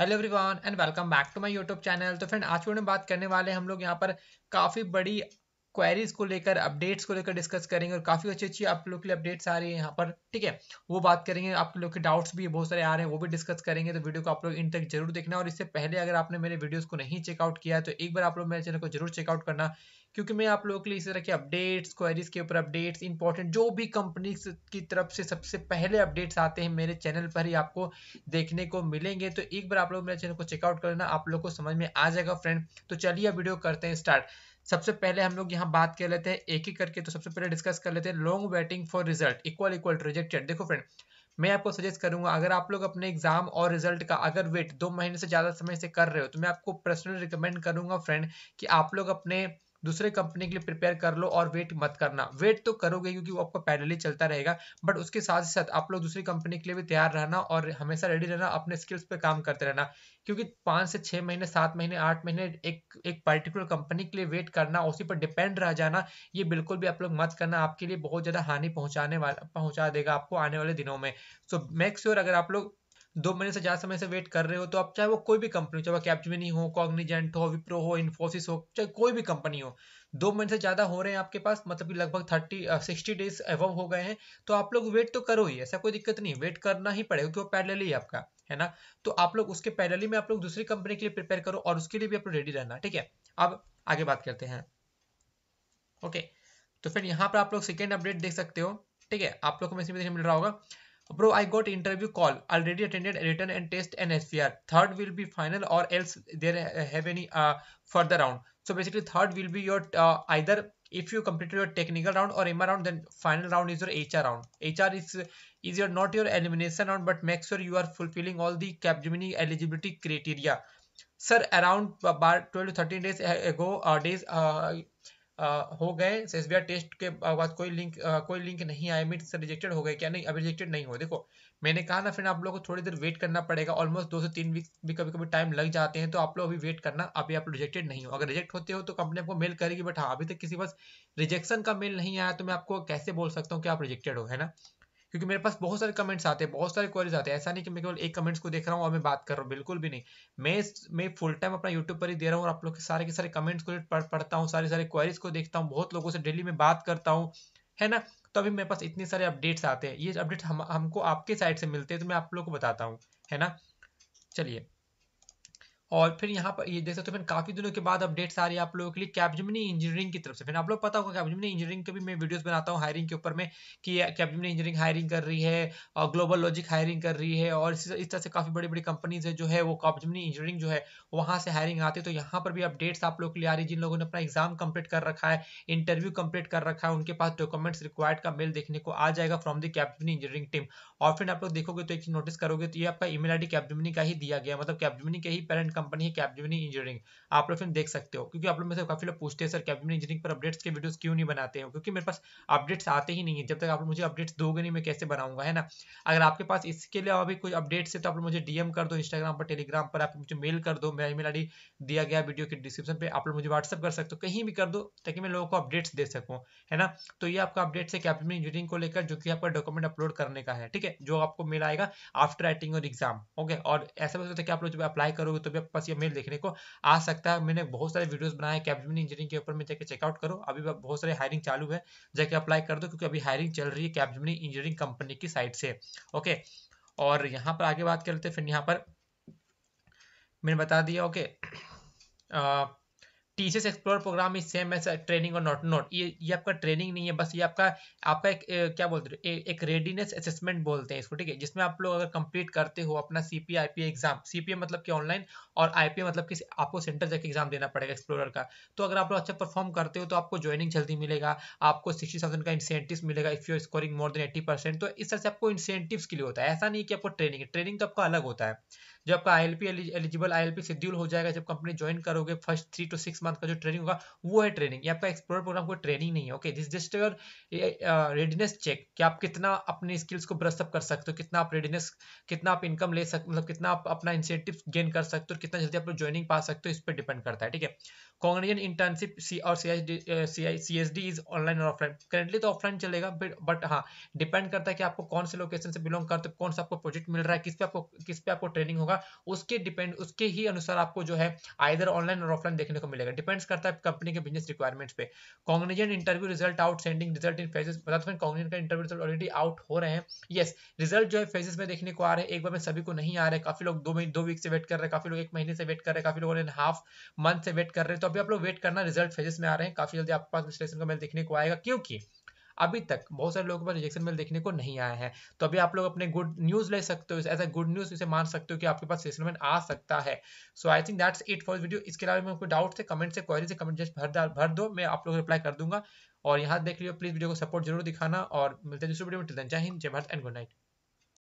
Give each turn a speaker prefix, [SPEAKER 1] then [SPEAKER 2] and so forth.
[SPEAKER 1] Hello everyone and welcome back to my YouTube channel तो friend आज video में बात करने वाले हम लोग यहाँ पर काफ़ी बड़ी क्वेरीज को लेकर अपडेट्स को लेकर डिस्कस करेंगे और काफ़ी अच्छी अच्छी आप लोग के लिए अपडेट्स आ रही है यहाँ पर ठीक है वो बात करेंगे आप लोग के डाउट्स भी बहुत सारे आ रहे हैं वो भी डिस्कस करेंगे तो वीडियो को आप लोग इन तक जरूर देखना और इससे पहले अगर आपने मेरे वीडियोज़ को नहीं चेकआउट किया तो एक बार आप लोग मेरे चैनल को जरूर चेकआउट करना क्योंकि मैं आप लोगों के लिए इस तरह के अपडेट्स क्वेरीज के ऊपर अपडेट्स इंपॉर्टेंट जो भी कंपनी की तरफ से सबसे पहले अपडेट्स आते हैं मेरे चैनल पर ही आपको देखने को मिलेंगे तो एक बार आप लोग मेरे चैनल को चेकआउट करना आप लोग को समझ में आ जाएगा फ्रेंड तो चलिए वीडियो करते हैं स्टार्ट सबसे पहले हम लोग यहाँ बात कर लेते हैं एक ही करके तो सबसे पहले डिस्कस कर लेते हैं long waiting for result equal equal rejected देखो फ्रेंड मैं आपको सजेस्ट करूंगा अगर आप लोग अपने एग्जाम और रिजल्ट का अगर वेट दो महीने से ज्यादा समय से कर रहे हो तो मैं आपको पर्सनली रिकमेंड करूंगा फ्रेंड कि आप लोग अपने दूसरे कंपनी के लिए प्रिपेयर कर लो और वेट मत करना वेट तो करोगे क्योंकि वो आपका पैनल ही चलता रहेगा बट उसके साथ ही साथ आप लोग दूसरी कंपनी के लिए भी तैयार रहना और हमेशा रेडी रहना अपने स्किल्स पर काम करते रहना क्योंकि पाँच से छः महीने सात महीने आठ महीने एक एक पर्टिकुलर कंपनी के लिए वेट करना उसी पर डिपेंड रह जाना ये बिल्कुल भी आप लोग मत करना आपके लिए बहुत ज़्यादा हानि पहुँचाने वाला पहुँचा देगा आपको आने वाले दिनों में सो मेक श्योर अगर आप लोग दो महीने से ज़्यादा समय से वेट कर रहे हो तो आप चाहे वो कोई भी कंपनी चाहे वो कैपजमिनी हो कॉग्निजेंट हो विप्रो हो इन्फोसिस हो चाहे कोई भी कंपनी हो दो महीने से ज़्यादा हो रहे हैं आपके पास मतलब कि लगभग थर्टी सिक्सटी डेज अबव हो गए हैं तो आप लोग वेट तो करो ही ऐसा कोई दिक्कत नहीं वेट करना ही पड़ेगा क्योंकि वो पैरल ही आपका है ना तो आप लोग उसके पैरल में आप लोग दूसरी कंपनी के लिए प्रिपेयर करो और उसके लिए भी आप रेडी रहना ठीक है अब आगे बात करते हैं ओके तो फिर यहाँ पर आप लोग सेकेंड अपडेट देख सकते हो ठीक है आप लोग को मैसेज देखने मिल रहा होगा Bro, I got interview call. Already attended written and test and SVR. Third will be final or else there uh, have any uh, further round. So basically third will be your uh, either if you completed your technical round or MR round then final round is your HR round. HR is is your not your elimination round but make sure you are fulfilling all the Capgemini eligibility criteria. Sir, around uh, about 12 to 13 days uh, ago uh, days uh, हो गए S test के बाद कोई link कोई link नहीं आया से rejected हो गए क्या नहीं अभी रिजेक्टेड नहीं हो देखो मैंने कहा ना फ्रेंड आप लोग को थोड़ी देर वेट करना पड़ेगा ऑलमोस्ट दो से तीन वीक भी कभी कभी टाइम लग जाते हैं तो आप लोग अभी वेट करना अभी आप रिजेक्टेड नहीं हो अगर रिजेक्ट होते हो तो कंपनी आपको मेल करेगी बट हाँ अभी तक किसी पास रिजेक्शन का मेल नहीं आया तो मैं आपको कैसे बोल सकता हूँ कि आप रिजेक्टेड हो है ना क्योंकि मेरे पास बहुत सारे कमेंट्स आते हैं बहुत सारे क्वेरीज आते हैं ऐसा नहीं कि मैं केवल एक कमेंट्स को देख रहा हूँ और मैं बात कर रहा हूँ बिल्कुल भी नहीं मैं मैं फुल टाइम अपना यूट्यूब पर ही दे रहा हूँ और आप लोग के सारे के सारे कमेंट्स को पढ़, पढ़ता हूँ सारे सारे क्वेरीज को देखता हूँ बहुत लोगों से डेली में बात करता हूँ है ना तो अभी मेरे पास इतने सारे अपडेट्स आते हैं ये अपडेट हम हमको आपके साइड से मिलते हैं तो मैं आप लोग को बताता हूँ है ना चलिए और फिर यहाँ पर ये देख सकते हो फिर काफी दिनों के बाद अपडेट्स आ रही है आप लोगों के लिए कैबजमनी इंजीनियरिंग की तरफ से फिर आप लोग पता होगा कैबजमनी इंजीनियरिंग के भी मैं वीडियोस बनाता हूँ हायरिंग के ऊपर में कि कैबजमनी इंजीनियरिंग हायरिंग कर रही है और ग्लोबल लॉजिक हायरिंग कर रही है और इस, तरह से काफी बड़ी बड़ी कंपनीज है जो है वो कैबजमनी इंजीनियरिंग जो है वहाँ से हायरिंग आती है तो यहाँ पर भी अपडेट्स आप लोग के लिए आ रही है जिन लोगों ने अपना एग्जाम कंप्लीट कर रखा है इंटरव्यू कंप्लीट कर रखा है उनके पास डॉक्यूमेंट्स रिक्वायर्ड का मेल देखने को आ जाएगा from the Capgemini engineering team और फिर आप लोग देखोगे तो एक नोटिस करोगे तो ये आपका ईमेल आई डी का ही दिया गया मतलब कैबजमनी के ही पेरेंट कंपनी है कैपजिनी इंजीनियरिंग आप लोग फिर देख सकते हो क्योंकि आप लोग में से काफी लोग पूछते हैं सर कैपजमिनी इंजीनियरिंग पर अपडेट्स के वीडियोस क्यों नहीं बनाते हो क्योंकि मेरे पास अपडेट्स आते ही नहीं है जब तक आप लोग मुझे अपडेट्स दोगे नहीं मैं कैसे बनाऊंगा है ना अगर आपके पास इसके लिए अभी कोई अपडेट्स है तो आप लोग मुझे डीएम कर दो इंस्टाग्राम पर टेलीग्राम पर आप मुझे मेल कर दो मेरा ईमेल आई दिया गया वीडियो के डिस्क्रिप्शन पर आप लोग मुझे व्हाट्सअप कर सकते हो कहीं भी कर दो ताकि मैं लोगों को अपडेट्स दे सकूँ है ना तो ये आपका अपडेट्स है कैपजमिनी इंजीनियरिंग को लेकर जो कि आपका डॉक्यूमेंट अपलोड करने का है ठीक है जो आपको मेल आएगा आफ्टर राइटिंग और एग्जाम ओके और ऐसा भी होता है कि आप लोग जब अप्लाई करोगे तो भी आपके पास ये मेल देखने को आ सकता है मैंने बहुत सारे वीडियोस बनाए कैपजमिनी इंजीनियरिंग के ऊपर में जाके चेकआउट करो अभी बहुत सारे हायरिंग चालू है जाके अप्लाई कर दो क्योंकि अभी हायरिंग चल रही है कैपजमिनी इंजीनियरिंग कंपनी की साइड से ओके और यहाँ पर आगे बात करते फिर यहाँ पर मैंने बता दिया okay uh, teachers explore program is same as training और नॉट नॉट ये ये आपका ट्रेनिंग नहीं है बस ये आपका आपका एक ए, क्या बोलते हैं एक रेडीनेस असेसमेंट बोलते हैं इसको ठीक है जिसमें आप लोग अगर कंप्लीट करते हो अपना C I P exam CPA मतलब कि ऑनलाइन और ए मतलब कि आपको सेंटर जाके एग्जाम देना पड़ेगा एक्सप्लोर का तो अगर आप लोग अच्छा परफॉर्म करते हो तो आपको ज्वाइनिंग जल्दी मिलेगा आपको सिक्सटी थाउजेंड का इंसेंटिव मिलेगा if you scoring more than eighty percent तो इस तरह से आपको इंसेंटिव्स के लिए होता है ऐसा नहीं कि आपको ट्रेनिंग है ट्रेनिंग तो आपका अलग होता है जब आपका I eligible I L P schedule हो जाएगा जब कंपनी ज्वाइन करोगे first three two six month का जो ट्रेनिंग होगा वो है ट्रेनिंग ये आपका एक्सप्लोर प्रोग्राम कोई ट्रेनिंग नहीं है okay this just your readiness check कि आप कितना अपने स्किल्स को ब्रस्ट कर सकते हो कितना आप रेडीनेस कितना आप इनकम ले सकते मतलब कितना आप अपना इंसेंटिव गेन कर सकते हो कितना जल्दी आप लोग ज्वाइनिंग पा सकते हो इस पर डिपेंड करता है ठीक है कॉन्ग्रेजन इंटर्नशिप सी और C I D is online और ऑफलाइन करेंटली तो ऑफलाइन चलेगा बट हाँ डिपेंड करता है कि आपको कौन से लोकेशन से बिलोंग करते हो कौन सा आपको प्रोजेक्ट मिल रहा है किस पे आपको किस पे आपको ट्रेनिंग होगा उसके डिपेंड उसके ही अनुसार आपको जो है आइधर ऑनलाइन और ऑफलाइन देखने को मिलेगा डिपेंड्स करता है कंपनी के बिजनेस रिक्वायरमेंट्स पे Cognizant interview result out sending result in phases बता दो तो कॉन्ग्रेजन का इंटरव्यू रिजल्ट ऑलरेडी आउट हो रहे हैं यस रिजल्ट जो है फेजेस में देखने को आ रहे हैं एक बार में सभी को नहीं आ रहे काफी लोग दो दो वीक से वेट कर रहे हैं काफी लोग एक महीने से वेट कर रहे हैं काफी लोगों ने हाफ मंथ से वेट कर रहे हैं तो अभी आप लोग वेट करना रिजल्ट फेजेस में आ रहे हैं काफी जल्दी आपके पास रिलेशन का मेल देखने को आएगा क्योंकि अभी तक बहुत सारे लोगों पर रिजेक्शन मेल देखने को नहीं आया है तो अभी आप लोग अपने गुड न्यूज ले सकते हो एज ए गुड न्यूज इसे मान सकते हो कि आपके पास रिजेक्शन मेल आ सकता है so I think that's it for video इसके अलावा मैं कोई डाउट से कमेंट से क्वेरी से कमेंट जस्ट भर भर दो मैं आप लोग रिप्लाई कर दूंगा और यहाँ देख लियो प्लीज वीडियो को सपोर्ट जरूर दिखाना और मिलते हैं दूसरे वीडियो में टिल जय हिंद जय भारत एंड गुड नाइट